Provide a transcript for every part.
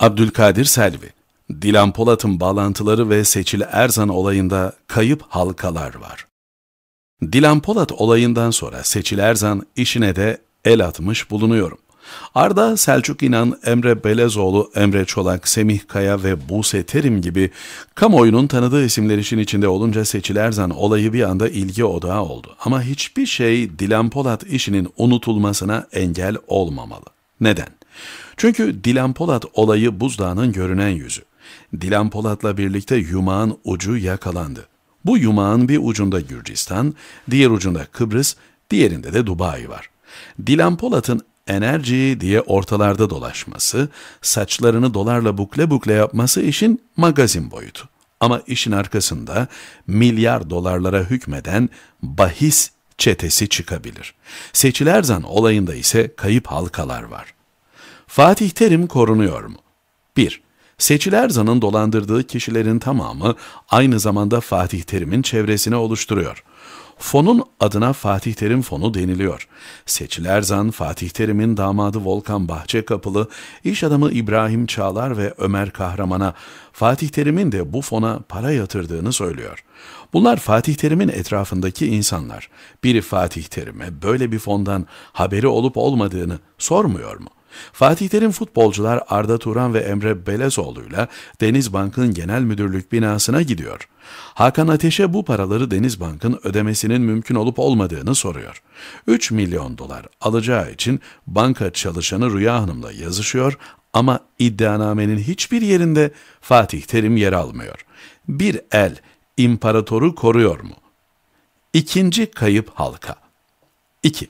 Abdülkadir Selvi, Dilan Polat'ın bağlantıları ve Seçil Erzan olayında kayıp halkalar var. Dilan Polat olayından sonra Seçil Erzan işine de el atmış bulunuyorum. Arda Selçuk İnan, Emre Belezoğlu, Emre Çolak, Semih Kaya ve Buse Terim gibi kamuoyunun tanıdığı isimler işin içinde olunca Seçil Erzan olayı bir anda ilgi odağı oldu. Ama hiçbir şey Dilan Polat işinin unutulmasına engel olmamalı. Neden? Çünkü Dilan Polat olayı buzdağının görünen yüzü. Dilan Polat'la birlikte yumağın ucu yakalandı. Bu yumağın bir ucunda Gürcistan, diğer ucunda Kıbrıs, diğerinde de Dubai var. Dilan Polat'ın enerji diye ortalarda dolaşması, saçlarını dolarla bukle bukle yapması işin magazin boyutu. Ama işin arkasında milyar dolarlara hükmeden bahis çetesi çıkabilir. Seçil olayında ise kayıp halkalar var. Fatih Terim korunuyor mu? 1. Seçil Erzan'ın dolandırdığı kişilerin tamamı aynı zamanda Fatih Terim'in çevresini oluşturuyor. Fonun adına Fatih Terim Fonu deniliyor. Seçil Erzan, Fatih Terim'in damadı Volkan Bahçekapılı, iş adamı İbrahim Çağlar ve Ömer Kahraman'a Fatih Terim'in de bu fona para yatırdığını söylüyor. Bunlar Fatih Terim'in etrafındaki insanlar. Biri Fatih Terim'e böyle bir fondan haberi olup olmadığını sormuyor mu? Fatih Terim futbolcular Arda Turan ve Emre Belezoğlu'yla Denizbank'ın genel müdürlük binasına gidiyor. Hakan Ateş'e bu paraları Denizbank'ın ödemesinin mümkün olup olmadığını soruyor. 3 milyon dolar alacağı için banka çalışanı Rüya Hanım'la yazışıyor ama iddianamenin hiçbir yerinde Fatih Terim yer almıyor. Bir el imparatoru koruyor mu? İkinci kayıp halka. 2.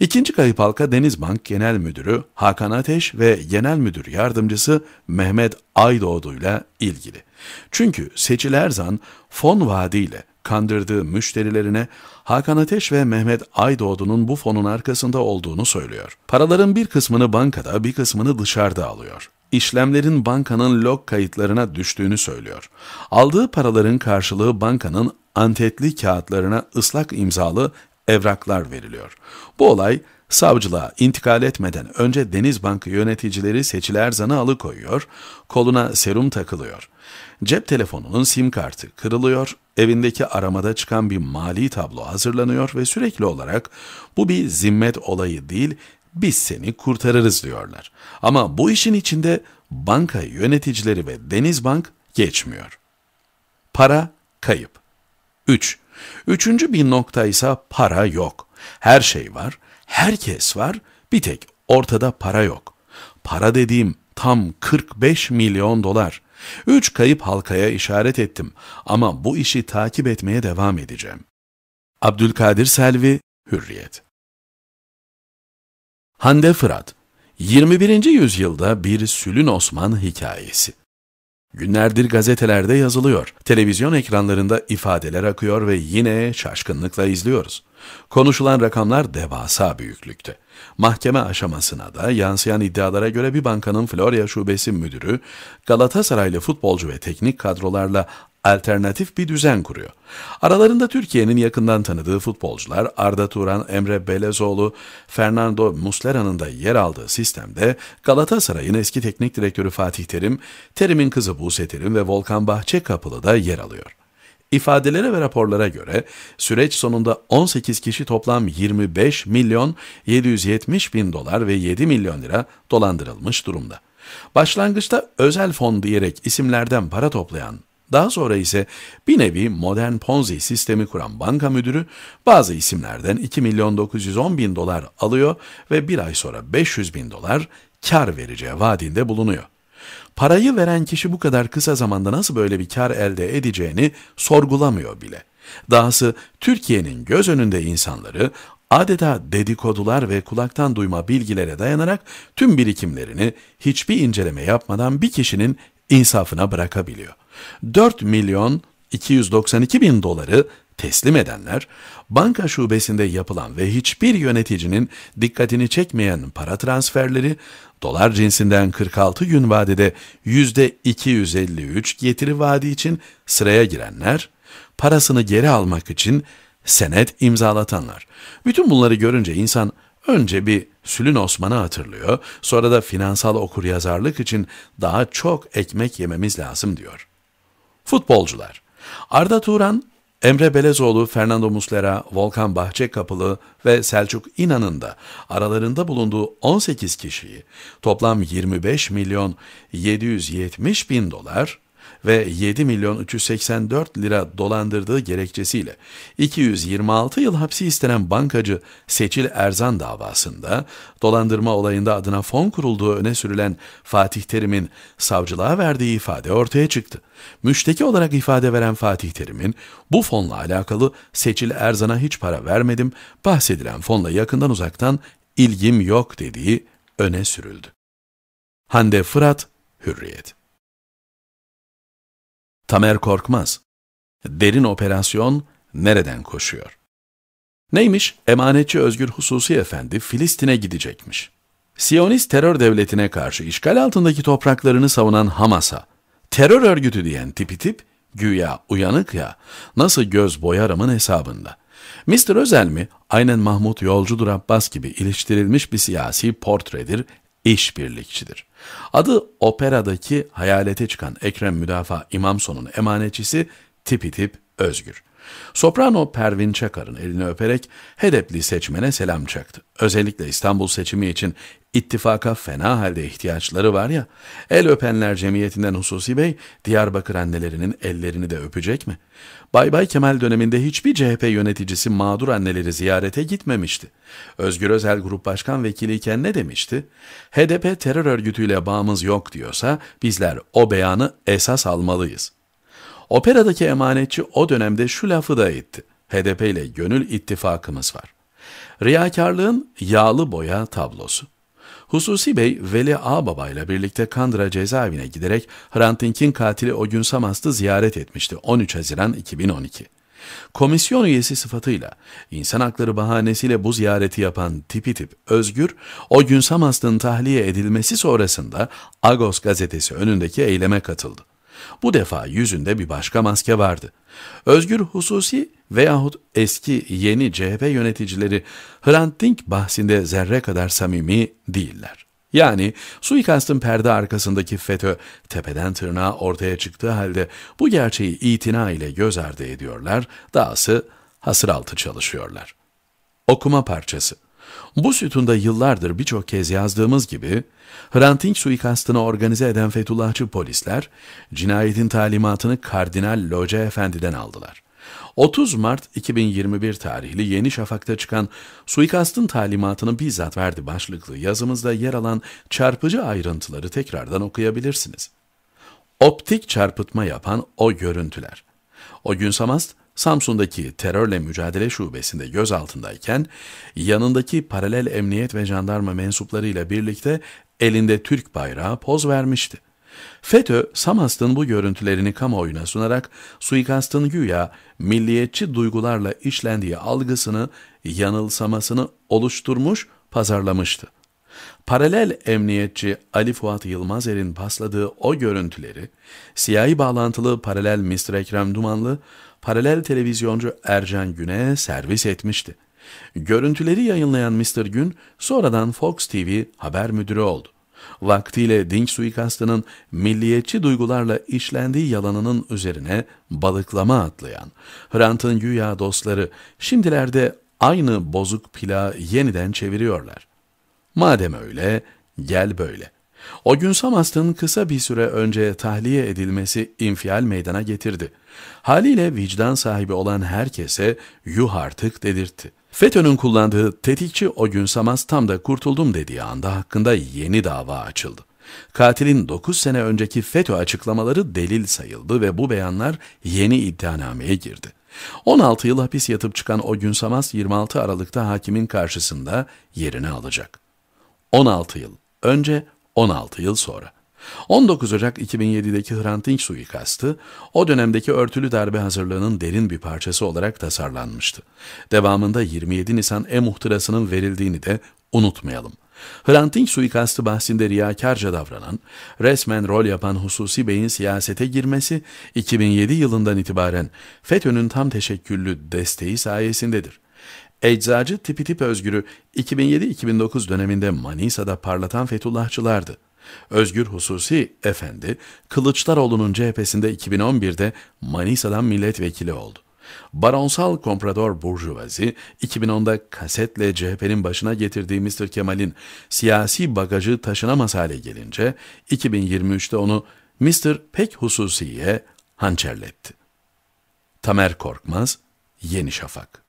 İkinci kayıp halka Denizbank Genel Müdürü Hakan Ateş ve Genel Müdür Yardımcısı Mehmet Aydoğdu ile ilgili. Çünkü Seçil Erzan fon vaadiyle kandırdığı müşterilerine Hakan Ateş ve Mehmet Aydoğdu'nun bu fonun arkasında olduğunu söylüyor. Paraların bir kısmını bankada bir kısmını dışarıda alıyor. İşlemlerin bankanın log kayıtlarına düştüğünü söylüyor. Aldığı paraların karşılığı bankanın antetli kağıtlarına ıslak imzalı evraklar veriliyor. Bu olay savcılığa intikal etmeden önce Deniz Bankı yöneticileri Seçil Erzan'ı alıkoyuyor, koluna serum takılıyor. Cep telefonunun sim kartı kırılıyor, evindeki aramada çıkan bir mali tablo hazırlanıyor ve sürekli olarak bu bir zimmet olayı değil, biz seni kurtarırız diyorlar. Ama bu işin içinde banka yöneticileri ve Deniz Bank geçmiyor. Para kayıp. 3. Üçüncü bir nokta ise para yok. Her şey var, herkes var, bir tek ortada para yok. Para dediğim tam 45 milyon dolar. Üç kayıp halkaya işaret ettim ama bu işi takip etmeye devam edeceğim. Abdülkadir Selvi, Hürriyet Hande Fırat 21. yüzyılda bir Sülün Osman hikayesi. Günlerdir gazetelerde yazılıyor, televizyon ekranlarında ifadeler akıyor ve yine şaşkınlıkla izliyoruz. Konuşulan rakamlar devasa büyüklükte. Mahkeme aşamasına da yansıyan iddialara göre bir bankanın Florya şubesi müdürü Galatasaraylı futbolcu ve teknik kadrolarla alternatif bir düzen kuruyor. Aralarında Türkiye'nin yakından tanıdığı futbolcular Arda Turan, Emre Belezoğlu, Fernando Muslera'nın da yer aldığı sistemde Galatasaray'ın eski teknik direktörü Fatih Terim, Terim'in kızı Buse Terim ve Volkan Bahçekapılı da yer alıyor. İfadelere ve raporlara göre süreç sonunda 18 kişi toplam 25 milyon 770 bin dolar ve 7 milyon lira dolandırılmış durumda. Başlangıçta özel fon diyerek isimlerden para toplayan daha sonra ise bir nevi modern Ponzi sistemi kuran banka müdürü bazı isimlerden 2 milyon 910 bin dolar alıyor ve bir ay sonra 500 bin dolar kar vereceği vaadinde bulunuyor. Parayı veren kişi bu kadar kısa zamanda nasıl böyle bir kar elde edeceğini sorgulamıyor bile. Dahası Türkiye'nin göz önünde insanları adeta dedikodular ve kulaktan duyma bilgilere dayanarak tüm birikimlerini hiçbir inceleme yapmadan bir kişinin insafına bırakabiliyor. 4 milyon 292 bin doları teslim edenler, banka şubesinde yapılan ve hiçbir yöneticinin dikkatini çekmeyen para transferleri, dolar cinsinden 46 gün vadede %253 getiri vaadi için sıraya girenler, parasını geri almak için senet imzalatanlar. Bütün bunları görünce insan önce bir Sülün Osman'ı hatırlıyor, sonra da finansal okuryazarlık için daha çok ekmek yememiz lazım diyor.'' Futbolcular Arda Turan, Emre Belezoğlu, Fernando Muslera, Volkan Bahçekapılı ve Selçuk İnan'ın da aralarında bulunduğu 18 kişiyi toplam 25 milyon 770 bin dolar ve 7 milyon 384 lira dolandırdığı gerekçesiyle 226 yıl hapsi istenen bankacı Seçil Erzan davasında dolandırma olayında adına fon kurulduğu öne sürülen Fatih Terim'in savcılığa verdiği ifade ortaya çıktı. Müşteki olarak ifade veren Fatih Terim'in bu fonla alakalı Seçil Erzan'a hiç para vermedim, bahsedilen fonla yakından uzaktan ilgim yok dediği öne sürüldü. Hande Fırat, Hürriyet Tamer Korkmaz. Derin operasyon nereden koşuyor? Neymiş? Emanetçi Özgür Hususi Efendi Filistin'e gidecekmiş. Siyonist terör devletine karşı işgal altındaki topraklarını savunan Hamas'a, terör örgütü diyen tipi tip, güya uyanık ya, nasıl göz boyarımın hesabında. Mr. Özel mi, aynen Mahmut Yolcudur Abbas gibi iliştirilmiş bir siyasi portredir, işbirlikçidir. Adı operadaki hayalete çıkan Ekrem Müdafaa İmamson'un emanetçisi tipi tip özgür. Soprano Pervin Çakar'ın elini öperek HEDEP'li seçmene selam çaktı. Özellikle İstanbul seçimi için ittifaka fena halde ihtiyaçları var ya, el öpenler cemiyetinden Hususi Bey, Diyarbakır annelerinin ellerini de öpecek mi? Bay Bay Kemal döneminde hiçbir CHP yöneticisi mağdur anneleri ziyarete gitmemişti. Özgür Özel Grup Başkan Vekiliyken ne demişti? HDP terör örgütüyle bağımız yok diyorsa bizler o beyanı esas almalıyız.'' Operadaki emanetçi o dönemde şu lafı da etti. HDP ile gönül ittifakımız var. Riyakarlığın yağlı boya tablosu. Hususi Bey, Veli Ağbaba ile birlikte Kandıra cezaevine giderek Hrant Dink'in katili o gün Samast'ı ziyaret etmişti 13 Haziran 2012. Komisyon üyesi sıfatıyla, insan hakları bahanesiyle bu ziyareti yapan tipi tip Özgür, o gün Samast'ın tahliye edilmesi sonrasında Agos gazetesi önündeki eyleme katıldı. Bu defa yüzünde bir başka maske vardı. Özgür hususi veyahut eski yeni CHP yöneticileri Hrant Dink bahsinde zerre kadar samimi değiller. Yani suikastın perde arkasındaki FETÖ tepeden tırnağa ortaya çıktığı halde bu gerçeği itina ile göz ardı ediyorlar, dahası hasır altı çalışıyorlar. Okuma parçası bu sütunda yıllardır birçok kez yazdığımız gibi, Hrant Dink suikastını organize eden Fethullahçı polisler, cinayetin talimatını Kardinal Loca Efendi'den aldılar. 30 Mart 2021 tarihli Yeni Şafak'ta çıkan suikastın talimatını bizzat verdi başlıklı yazımızda yer alan çarpıcı ayrıntıları tekrardan okuyabilirsiniz. Optik çarpıtma yapan o görüntüler. O gün Samast, Samsun'daki terörle mücadele şubesinde gözaltındayken yanındaki paralel emniyet ve jandarma mensuplarıyla birlikte elinde Türk bayrağı poz vermişti. FETÖ, Samast'ın bu görüntülerini kamuoyuna sunarak suikastın güya milliyetçi duygularla işlendiği algısını, yanılsamasını oluşturmuş, pazarlamıştı. Paralel emniyetçi Ali Fuat Yılmazer'in pasladığı o görüntüleri, siyahi bağlantılı paralel Mr. Ekrem Dumanlı, paralel televizyoncu Ercan Gün'e servis etmişti. Görüntüleri yayınlayan Mr. Gün, sonradan Fox TV haber müdürü oldu. Vaktiyle Dinç suikastının milliyetçi duygularla işlendiği yalanının üzerine balıklama atlayan, Hrant'ın güya dostları şimdilerde aynı bozuk plağı yeniden çeviriyorlar. Madem öyle, gel böyle. O gün Samast'ın kısa bir süre önce tahliye edilmesi infial meydana getirdi. Haliyle vicdan sahibi olan herkese yuh artık dedirtti. FETÖ'nün kullandığı tetikçi o gün Samast tam da kurtuldum dediği anda hakkında yeni dava açıldı. Katilin 9 sene önceki FETÖ açıklamaları delil sayıldı ve bu beyanlar yeni iddianameye girdi. 16 yıl hapis yatıp çıkan o gün Samas 26 Aralık'ta hakimin karşısında yerini alacak. 16 yıl önce, 16 yıl sonra. 19 Ocak 2007'deki Hrant Dink suikastı, o dönemdeki örtülü darbe hazırlığının derin bir parçası olarak tasarlanmıştı. Devamında 27 Nisan E muhtırasının verildiğini de unutmayalım. Hrant Dink suikastı bahsinde riyakarca davranan, resmen rol yapan Hususi Bey'in siyasete girmesi 2007 yılından itibaren FETÖ'nün tam teşekküllü desteği sayesindedir. Eczacı Tipi Tip Özgür'ü 2007-2009 döneminde Manisa'da parlatan Fethullahçılardı. Özgür Hususi Efendi, Kılıçdaroğlu'nun CHP'sinde 2011'de Manisa'dan milletvekili oldu. Baronsal Komprador Burjuvazi, 2010'da kasetle CHP'nin başına getirdiği Mr. Kemal'in siyasi bagajı taşınamaz hale gelince, 2023'te onu Mr. Pek Hususi'ye hançerletti. Tamer Korkmaz, Yeni Şafak